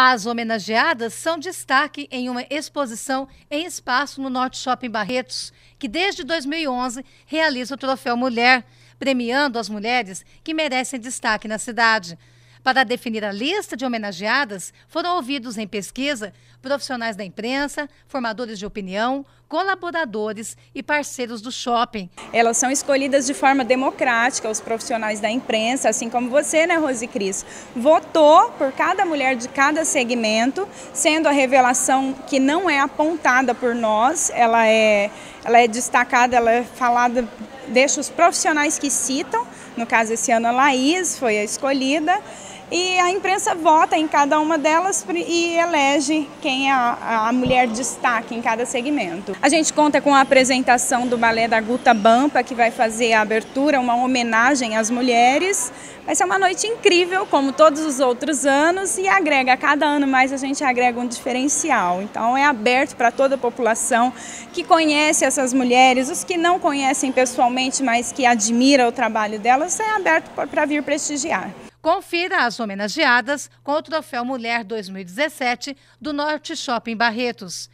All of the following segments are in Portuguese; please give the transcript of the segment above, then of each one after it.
As homenageadas são destaque em uma exposição em espaço no Norte Shopping Barretos, que desde 2011 realiza o Troféu Mulher, premiando as mulheres que merecem destaque na cidade. Para definir a lista de homenageadas, foram ouvidos em pesquisa profissionais da imprensa, formadores de opinião, colaboradores e parceiros do shopping. Elas são escolhidas de forma democrática, os profissionais da imprensa, assim como você, né, Rose Cris? Votou por cada mulher de cada segmento, sendo a revelação que não é apontada por nós, ela é, ela é destacada, ela é falada, deixa os profissionais que citam, no caso esse ano a Laís foi a escolhida, e a imprensa vota em cada uma delas e elege quem é a, a mulher destaque em cada segmento. A gente conta com a apresentação do balé da Guta Bampa, que vai fazer a abertura, uma homenagem às mulheres. Vai ser uma noite incrível, como todos os outros anos, e agrega, cada ano mais a gente agrega um diferencial. Então é aberto para toda a população que conhece essas mulheres, os que não conhecem pessoalmente, mas que admira o trabalho delas, é aberto para vir prestigiar. Confira as homenageadas com o Troféu Mulher 2017 do Norte Shopping Barretos.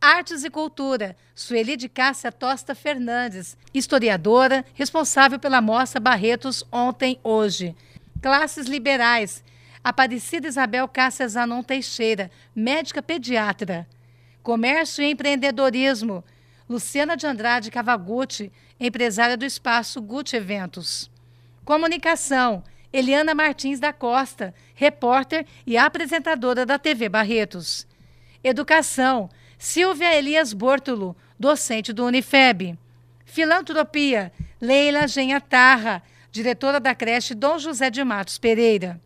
Artes e Cultura, Sueli de Cássia Tosta Fernandes, historiadora, responsável pela Mostra Barretos Ontem Hoje. Classes Liberais, Aparecida Isabel Cássia Zanon Teixeira, médica pediatra. Comércio e Empreendedorismo, Luciana de Andrade Cavaguti, empresária do espaço Gucci Eventos. Comunicação, Eliana Martins da Costa, repórter e apresentadora da TV Barretos. Educação, Silvia Elias Bortolo, docente do Unifeb. Filantropia, Leila Genha Tarra, diretora da creche Dom José de Matos Pereira.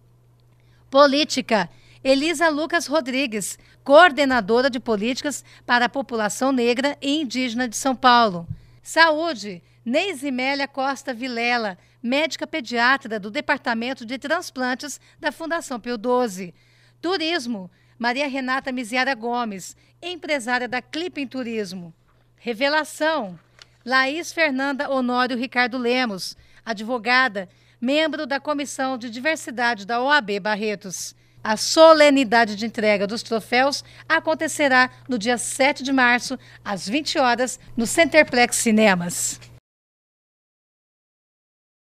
Política, Elisa Lucas Rodrigues, coordenadora de políticas para a população negra e indígena de São Paulo. Saúde, Neisimélia Costa Vilela, médica pediatra do Departamento de Transplantes da Fundação Pio XII. Turismo, Maria Renata Miziara Gomes, empresária da Clipping Turismo. Revelação, Laís Fernanda Honório Ricardo Lemos, advogada, membro da Comissão de Diversidade da OAB Barretos. A solenidade de entrega dos troféus acontecerá no dia 7 de março, às 20 horas, no Centerplex Cinemas.